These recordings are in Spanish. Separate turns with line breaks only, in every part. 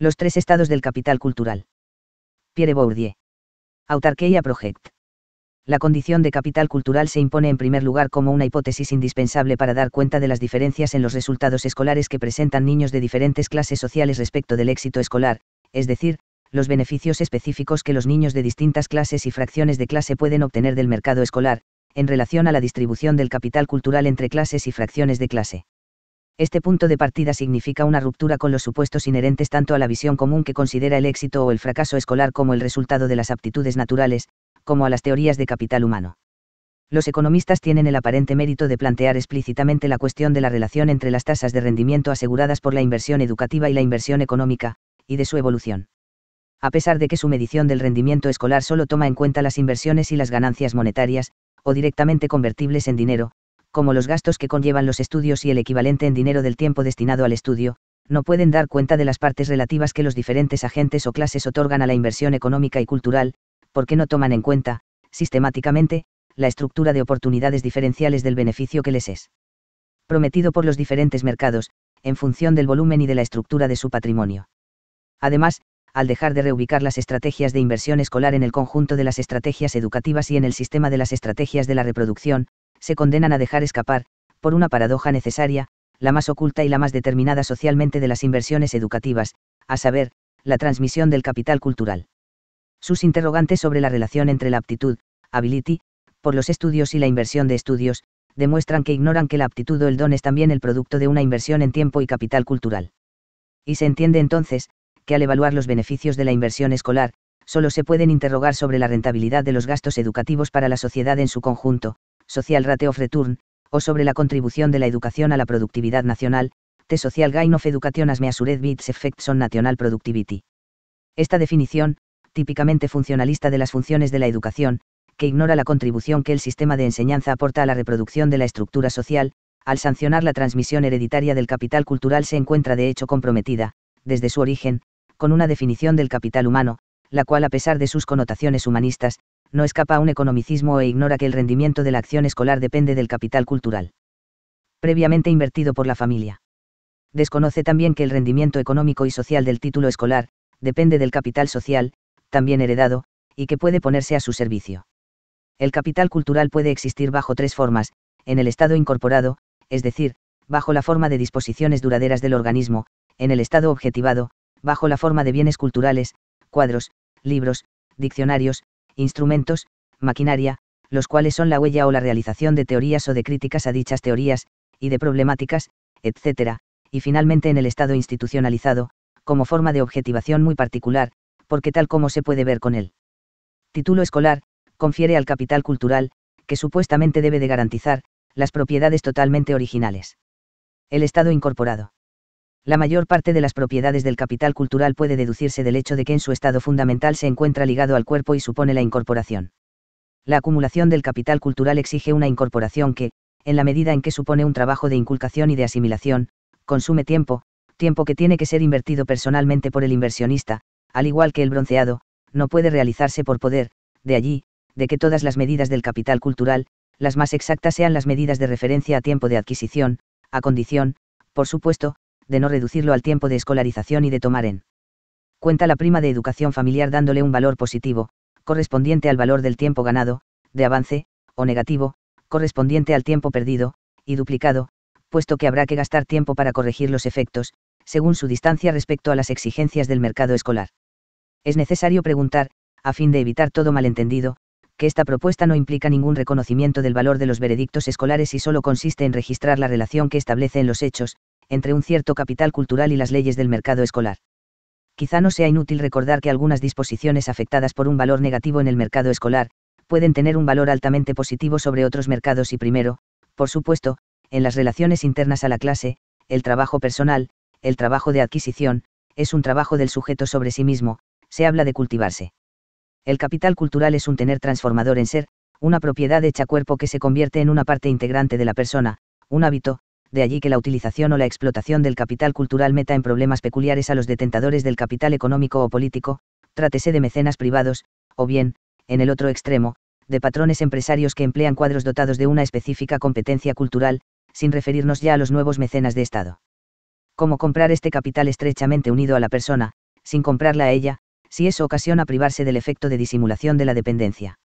Los tres estados del capital cultural. Pierre Bourdieu. AUTARQUEIA Project. La condición de capital cultural se impone en primer lugar como una hipótesis indispensable para dar cuenta de las diferencias en los resultados escolares que presentan niños de diferentes clases sociales respecto del éxito escolar, es decir, los beneficios específicos que los niños de distintas clases y fracciones de clase pueden obtener del mercado escolar, en relación a la distribución del capital cultural entre clases y fracciones de clase. Este punto de partida significa una ruptura con los supuestos inherentes tanto a la visión común que considera el éxito o el fracaso escolar como el resultado de las aptitudes naturales, como a las teorías de capital humano. Los economistas tienen el aparente mérito de plantear explícitamente la cuestión de la relación entre las tasas de rendimiento aseguradas por la inversión educativa y la inversión económica, y de su evolución. A pesar de que su medición del rendimiento escolar solo toma en cuenta las inversiones y las ganancias monetarias, o directamente convertibles en dinero, como los gastos que conllevan los estudios y el equivalente en dinero del tiempo destinado al estudio, no pueden dar cuenta de las partes relativas que los diferentes agentes o clases otorgan a la inversión económica y cultural, porque no toman en cuenta, sistemáticamente, la estructura de oportunidades diferenciales del beneficio que les es prometido por los diferentes mercados, en función del volumen y de la estructura de su patrimonio. Además, al dejar de reubicar las estrategias de inversión escolar en el conjunto de las estrategias educativas y en el sistema de las estrategias de la reproducción, se condenan a dejar escapar, por una paradoja necesaria, la más oculta y la más determinada socialmente de las inversiones educativas, a saber, la transmisión del capital cultural. Sus interrogantes sobre la relación entre la aptitud, ability, por los estudios y la inversión de estudios, demuestran que ignoran que la aptitud o el don es también el producto de una inversión en tiempo y capital cultural. Y se entiende entonces, que al evaluar los beneficios de la inversión escolar, solo se pueden interrogar sobre la rentabilidad de los gastos educativos para la sociedad en su conjunto, Social Rate of Return, o sobre la contribución de la educación a la productividad nacional, The Social Gain of Education as Measured Bits Effects on National Productivity. Esta definición, típicamente funcionalista de las funciones de la educación, que ignora la contribución que el sistema de enseñanza aporta a la reproducción de la estructura social, al sancionar la transmisión hereditaria del capital cultural se encuentra de hecho comprometida, desde su origen, con una definición del capital humano, la cual a pesar de sus connotaciones humanistas, no escapa a un economicismo e ignora que el rendimiento de la acción escolar depende del capital cultural. Previamente invertido por la familia. Desconoce también que el rendimiento económico y social del título escolar, depende del capital social, también heredado, y que puede ponerse a su servicio. El capital cultural puede existir bajo tres formas, en el estado incorporado, es decir, bajo la forma de disposiciones duraderas del organismo, en el estado objetivado, bajo la forma de bienes culturales, cuadros, libros, diccionarios, instrumentos, maquinaria, los cuales son la huella o la realización de teorías o de críticas a dichas teorías, y de problemáticas, etc., y finalmente en el Estado institucionalizado, como forma de objetivación muy particular, porque tal como se puede ver con él. título escolar, confiere al capital cultural, que supuestamente debe de garantizar, las propiedades totalmente originales. El Estado incorporado. La mayor parte de las propiedades del capital cultural puede deducirse del hecho de que en su estado fundamental se encuentra ligado al cuerpo y supone la incorporación. La acumulación del capital cultural exige una incorporación que, en la medida en que supone un trabajo de inculcación y de asimilación, consume tiempo, tiempo que tiene que ser invertido personalmente por el inversionista, al igual que el bronceado, no puede realizarse por poder, de allí, de que todas las medidas del capital cultural, las más exactas sean las medidas de referencia a tiempo de adquisición, a condición, por supuesto, de no reducirlo al tiempo de escolarización y de tomar en cuenta la prima de educación familiar dándole un valor positivo, correspondiente al valor del tiempo ganado, de avance, o negativo, correspondiente al tiempo perdido, y duplicado, puesto que habrá que gastar tiempo para corregir los efectos, según su distancia respecto a las exigencias del mercado escolar. Es necesario preguntar, a fin de evitar todo malentendido, que esta propuesta no implica ningún reconocimiento del valor de los veredictos escolares y solo consiste en registrar la relación que en los hechos, entre un cierto capital cultural y las leyes del mercado escolar. Quizá no sea inútil recordar que algunas disposiciones afectadas por un valor negativo en el mercado escolar, pueden tener un valor altamente positivo sobre otros mercados y primero, por supuesto, en las relaciones internas a la clase, el trabajo personal, el trabajo de adquisición, es un trabajo del sujeto sobre sí mismo, se habla de cultivarse. El capital cultural es un tener transformador en ser, una propiedad hecha cuerpo que se convierte en una parte integrante de la persona, un hábito, de allí que la utilización o la explotación del capital cultural meta en problemas peculiares a los detentadores del capital económico o político, trátese de mecenas privados, o bien, en el otro extremo, de patrones empresarios que emplean cuadros dotados de una específica competencia cultural, sin referirnos ya a los nuevos mecenas de Estado. Cómo comprar este capital estrechamente unido a la persona, sin comprarla a ella, si eso ocasiona privarse del efecto de disimulación de la dependencia.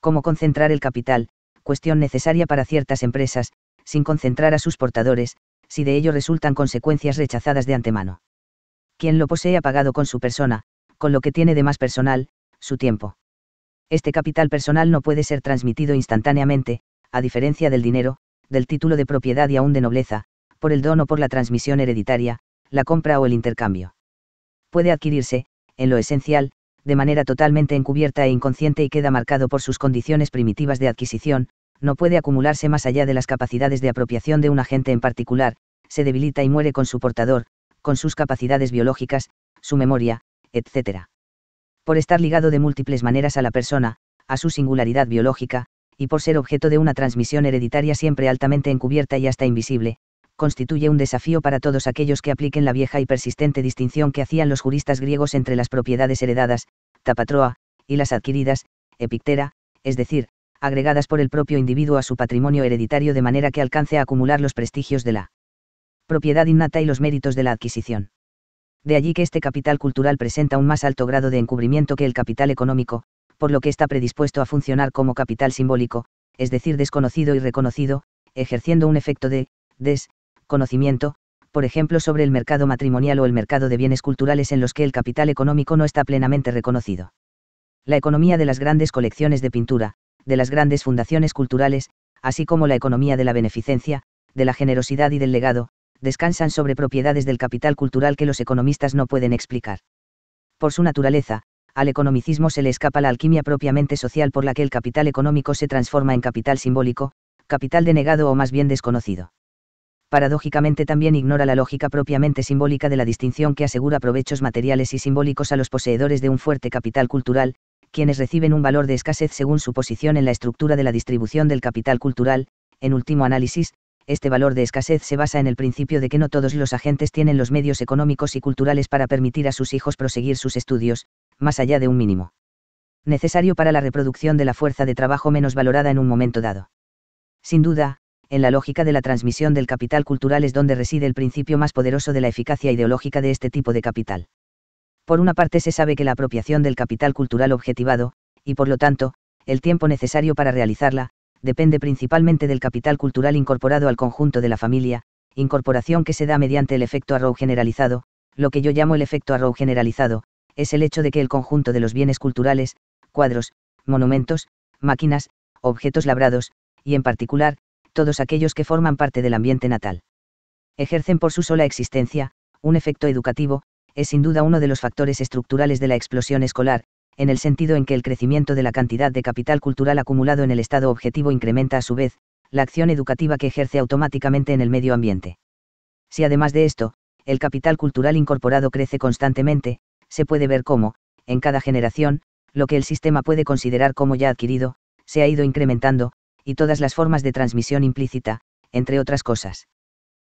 Cómo concentrar el capital, cuestión necesaria para ciertas empresas, sin concentrar a sus portadores, si de ello resultan consecuencias rechazadas de antemano. Quien lo posee ha pagado con su persona, con lo que tiene de más personal, su tiempo. Este capital personal no puede ser transmitido instantáneamente, a diferencia del dinero, del título de propiedad y aún de nobleza, por el don o por la transmisión hereditaria, la compra o el intercambio. Puede adquirirse, en lo esencial, de manera totalmente encubierta e inconsciente y queda marcado por sus condiciones primitivas de adquisición, no puede acumularse más allá de las capacidades de apropiación de un agente en particular, se debilita y muere con su portador, con sus capacidades biológicas, su memoria, etc. Por estar ligado de múltiples maneras a la persona, a su singularidad biológica, y por ser objeto de una transmisión hereditaria siempre altamente encubierta y hasta invisible, constituye un desafío para todos aquellos que apliquen la vieja y persistente distinción que hacían los juristas griegos entre las propiedades heredadas, tapatroa, y las adquiridas, epictera, es decir, agregadas por el propio individuo a su patrimonio hereditario de manera que alcance a acumular los prestigios de la propiedad innata y los méritos de la adquisición. De allí que este capital cultural presenta un más alto grado de encubrimiento que el capital económico, por lo que está predispuesto a funcionar como capital simbólico, es decir, desconocido y reconocido, ejerciendo un efecto de desconocimiento, por ejemplo, sobre el mercado matrimonial o el mercado de bienes culturales en los que el capital económico no está plenamente reconocido. La economía de las grandes colecciones de pintura, de las grandes fundaciones culturales, así como la economía de la beneficencia, de la generosidad y del legado, descansan sobre propiedades del capital cultural que los economistas no pueden explicar. Por su naturaleza, al economicismo se le escapa la alquimia propiamente social por la que el capital económico se transforma en capital simbólico, capital denegado o más bien desconocido. Paradójicamente también ignora la lógica propiamente simbólica de la distinción que asegura provechos materiales y simbólicos a los poseedores de un fuerte capital cultural, quienes reciben un valor de escasez según su posición en la estructura de la distribución del capital cultural, en último análisis, este valor de escasez se basa en el principio de que no todos los agentes tienen los medios económicos y culturales para permitir a sus hijos proseguir sus estudios, más allá de un mínimo. Necesario para la reproducción de la fuerza de trabajo menos valorada en un momento dado. Sin duda, en la lógica de la transmisión del capital cultural es donde reside el principio más poderoso de la eficacia ideológica de este tipo de capital. Por una parte se sabe que la apropiación del capital cultural objetivado, y por lo tanto, el tiempo necesario para realizarla, depende principalmente del capital cultural incorporado al conjunto de la familia, incorporación que se da mediante el efecto arrow generalizado, lo que yo llamo el efecto arrow generalizado, es el hecho de que el conjunto de los bienes culturales, cuadros, monumentos, máquinas, objetos labrados, y en particular, todos aquellos que forman parte del ambiente natal. Ejercen por su sola existencia, un efecto educativo, es sin duda uno de los factores estructurales de la explosión escolar, en el sentido en que el crecimiento de la cantidad de capital cultural acumulado en el Estado objetivo incrementa a su vez, la acción educativa que ejerce automáticamente en el medio ambiente. Si además de esto, el capital cultural incorporado crece constantemente, se puede ver cómo, en cada generación, lo que el sistema puede considerar como ya adquirido, se ha ido incrementando, y todas las formas de transmisión implícita, entre otras cosas.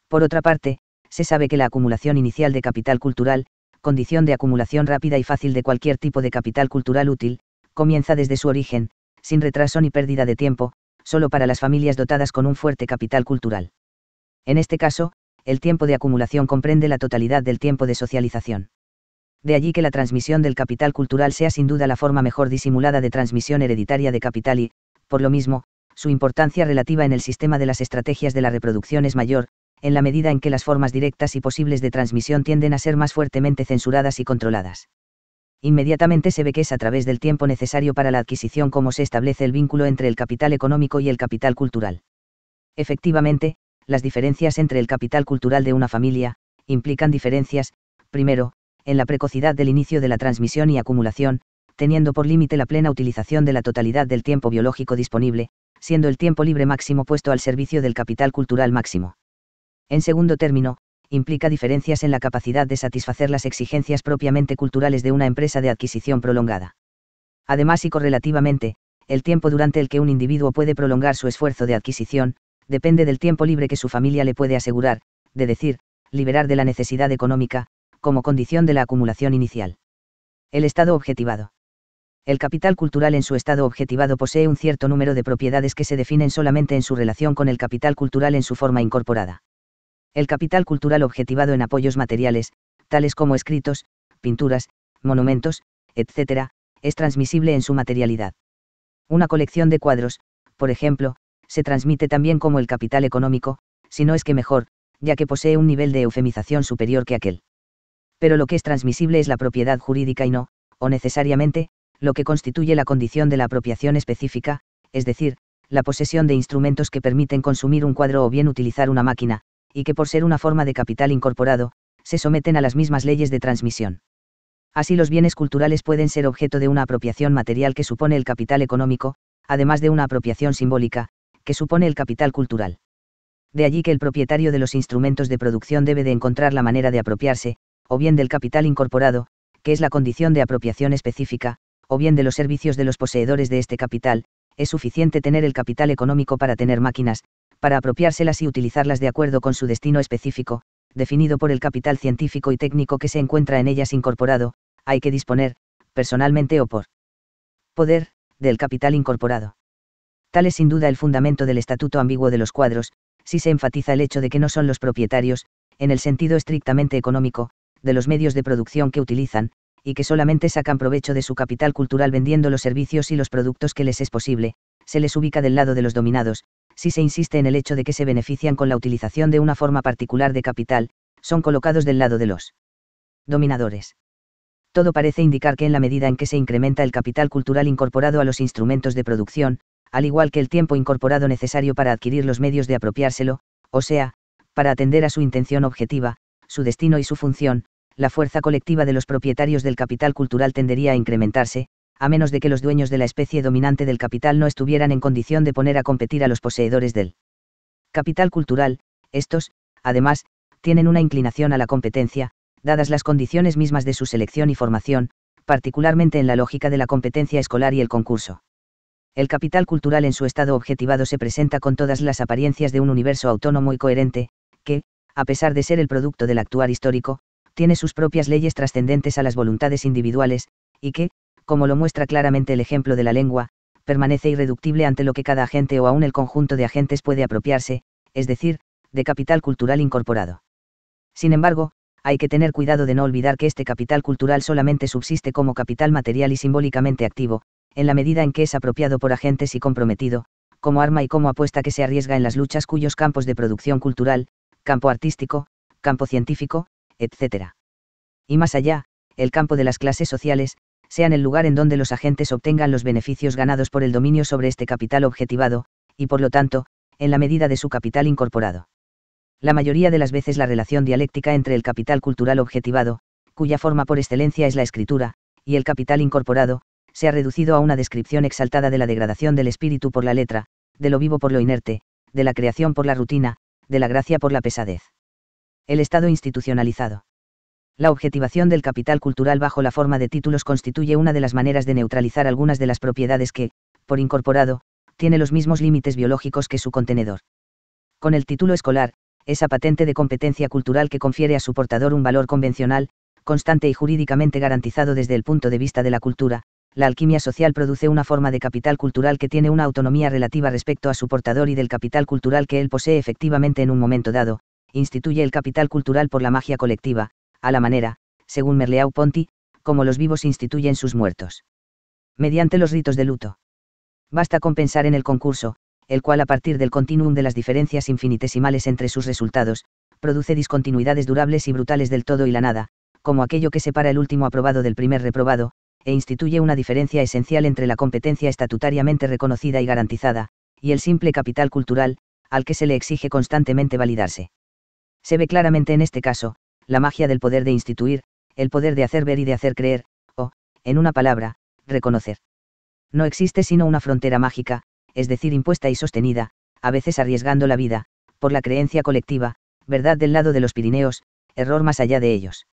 Por otra parte, se sabe que la acumulación inicial de capital cultural, condición de acumulación rápida y fácil de cualquier tipo de capital cultural útil, comienza desde su origen, sin retraso ni pérdida de tiempo, solo para las familias dotadas con un fuerte capital cultural. En este caso, el tiempo de acumulación comprende la totalidad del tiempo de socialización. De allí que la transmisión del capital cultural sea sin duda la forma mejor disimulada de transmisión hereditaria de capital y, por lo mismo, su importancia relativa en el sistema de las estrategias de la reproducción es mayor, en la medida en que las formas directas y posibles de transmisión tienden a ser más fuertemente censuradas y controladas. Inmediatamente se ve que es a través del tiempo necesario para la adquisición como se establece el vínculo entre el capital económico y el capital cultural. Efectivamente, las diferencias entre el capital cultural de una familia, implican diferencias, primero, en la precocidad del inicio de la transmisión y acumulación, teniendo por límite la plena utilización de la totalidad del tiempo biológico disponible, siendo el tiempo libre máximo puesto al servicio del capital cultural máximo. En segundo término, implica diferencias en la capacidad de satisfacer las exigencias propiamente culturales de una empresa de adquisición prolongada. Además y correlativamente, el tiempo durante el que un individuo puede prolongar su esfuerzo de adquisición, depende del tiempo libre que su familia le puede asegurar, de decir, liberar de la necesidad económica, como condición de la acumulación inicial. El estado objetivado. El capital cultural en su estado objetivado posee un cierto número de propiedades que se definen solamente en su relación con el capital cultural en su forma incorporada. El capital cultural objetivado en apoyos materiales, tales como escritos, pinturas, monumentos, etc., es transmisible en su materialidad. Una colección de cuadros, por ejemplo, se transmite también como el capital económico, si no es que mejor, ya que posee un nivel de eufemización superior que aquel. Pero lo que es transmisible es la propiedad jurídica y no, o necesariamente, lo que constituye la condición de la apropiación específica, es decir, la posesión de instrumentos que permiten consumir un cuadro o bien utilizar una máquina, y que por ser una forma de capital incorporado, se someten a las mismas leyes de transmisión. Así los bienes culturales pueden ser objeto de una apropiación material que supone el capital económico, además de una apropiación simbólica, que supone el capital cultural. De allí que el propietario de los instrumentos de producción debe de encontrar la manera de apropiarse, o bien del capital incorporado, que es la condición de apropiación específica, o bien de los servicios de los poseedores de este capital, es suficiente tener el capital económico para tener máquinas, para apropiárselas y utilizarlas de acuerdo con su destino específico, definido por el capital científico y técnico que se encuentra en ellas incorporado, hay que disponer, personalmente o por poder, del capital incorporado. Tal es sin duda el fundamento del estatuto ambiguo de los cuadros, si se enfatiza el hecho de que no son los propietarios, en el sentido estrictamente económico, de los medios de producción que utilizan, y que solamente sacan provecho de su capital cultural vendiendo los servicios y los productos que les es posible, se les ubica del lado de los dominados, si se insiste en el hecho de que se benefician con la utilización de una forma particular de capital, son colocados del lado de los dominadores. Todo parece indicar que en la medida en que se incrementa el capital cultural incorporado a los instrumentos de producción, al igual que el tiempo incorporado necesario para adquirir los medios de apropiárselo, o sea, para atender a su intención objetiva, su destino y su función, la fuerza colectiva de los propietarios del capital cultural tendería a incrementarse, a menos de que los dueños de la especie dominante del capital no estuvieran en condición de poner a competir a los poseedores del capital cultural, estos, además, tienen una inclinación a la competencia, dadas las condiciones mismas de su selección y formación, particularmente en la lógica de la competencia escolar y el concurso. El capital cultural en su estado objetivado se presenta con todas las apariencias de un universo autónomo y coherente, que, a pesar de ser el producto del actuar histórico, tiene sus propias leyes trascendentes a las voluntades individuales, y que, como lo muestra claramente el ejemplo de la lengua, permanece irreductible ante lo que cada agente o aún el conjunto de agentes puede apropiarse, es decir, de capital cultural incorporado. Sin embargo, hay que tener cuidado de no olvidar que este capital cultural solamente subsiste como capital material y simbólicamente activo, en la medida en que es apropiado por agentes y comprometido, como arma y como apuesta que se arriesga en las luchas cuyos campos de producción cultural, campo artístico, campo científico, etc. Y más allá, el campo de las clases sociales, sean el lugar en donde los agentes obtengan los beneficios ganados por el dominio sobre este capital objetivado, y por lo tanto, en la medida de su capital incorporado. La mayoría de las veces la relación dialéctica entre el capital cultural objetivado, cuya forma por excelencia es la escritura, y el capital incorporado, se ha reducido a una descripción exaltada de la degradación del espíritu por la letra, de lo vivo por lo inerte, de la creación por la rutina, de la gracia por la pesadez. El Estado institucionalizado la objetivación del capital cultural bajo la forma de títulos constituye una de las maneras de neutralizar algunas de las propiedades que, por incorporado, tiene los mismos límites biológicos que su contenedor. Con el título escolar, esa patente de competencia cultural que confiere a su portador un valor convencional, constante y jurídicamente garantizado desde el punto de vista de la cultura, la alquimia social produce una forma de capital cultural que tiene una autonomía relativa respecto a su portador y del capital cultural que él posee efectivamente en un momento dado, instituye el capital cultural por la magia colectiva, a la manera, según Merleau-Ponty, como los vivos instituyen sus muertos. Mediante los ritos de luto. Basta con pensar en el concurso, el cual a partir del continuum de las diferencias infinitesimales entre sus resultados, produce discontinuidades durables y brutales del todo y la nada, como aquello que separa el último aprobado del primer reprobado, e instituye una diferencia esencial entre la competencia estatutariamente reconocida y garantizada, y el simple capital cultural, al que se le exige constantemente validarse. Se ve claramente en este caso, la magia del poder de instituir, el poder de hacer ver y de hacer creer, o, en una palabra, reconocer. No existe sino una frontera mágica, es decir, impuesta y sostenida, a veces arriesgando la vida, por la creencia colectiva, verdad del lado de los Pirineos, error más allá de ellos.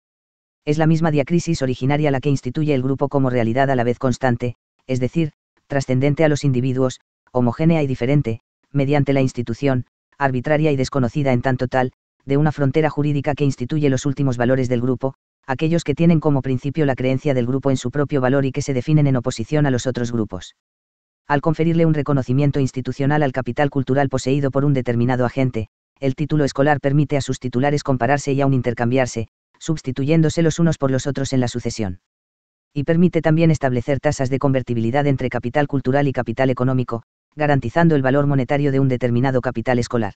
Es la misma diacrisis originaria la que instituye el grupo como realidad a la vez constante, es decir, trascendente a los individuos, homogénea y diferente, mediante la institución, arbitraria y desconocida en tanto tal, de una frontera jurídica que instituye los últimos valores del grupo, aquellos que tienen como principio la creencia del grupo en su propio valor y que se definen en oposición a los otros grupos. Al conferirle un reconocimiento institucional al capital cultural poseído por un determinado agente, el título escolar permite a sus titulares compararse y aún intercambiarse, sustituyéndose los unos por los otros en la sucesión. Y permite también establecer tasas de convertibilidad entre capital cultural y capital económico, garantizando el valor monetario de un determinado capital escolar.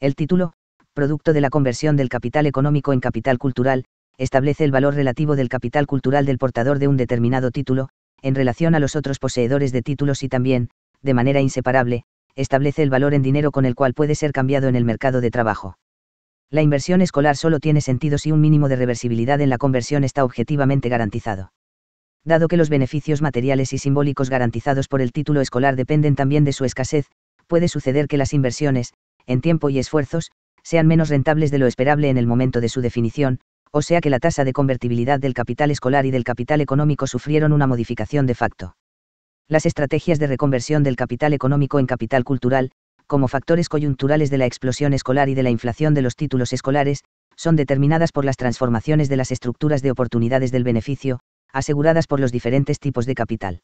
El título, producto de la conversión del capital económico en capital cultural, establece el valor relativo del capital cultural del portador de un determinado título, en relación a los otros poseedores de títulos y también, de manera inseparable, establece el valor en dinero con el cual puede ser cambiado en el mercado de trabajo. La inversión escolar solo tiene sentido si un mínimo de reversibilidad en la conversión está objetivamente garantizado. Dado que los beneficios materiales y simbólicos garantizados por el título escolar dependen también de su escasez, puede suceder que las inversiones, en tiempo y esfuerzos, sean menos rentables de lo esperable en el momento de su definición, o sea que la tasa de convertibilidad del capital escolar y del capital económico sufrieron una modificación de facto. Las estrategias de reconversión del capital económico en capital cultural, como factores coyunturales de la explosión escolar y de la inflación de los títulos escolares, son determinadas por las transformaciones de las estructuras de oportunidades del beneficio, aseguradas por los diferentes tipos de capital.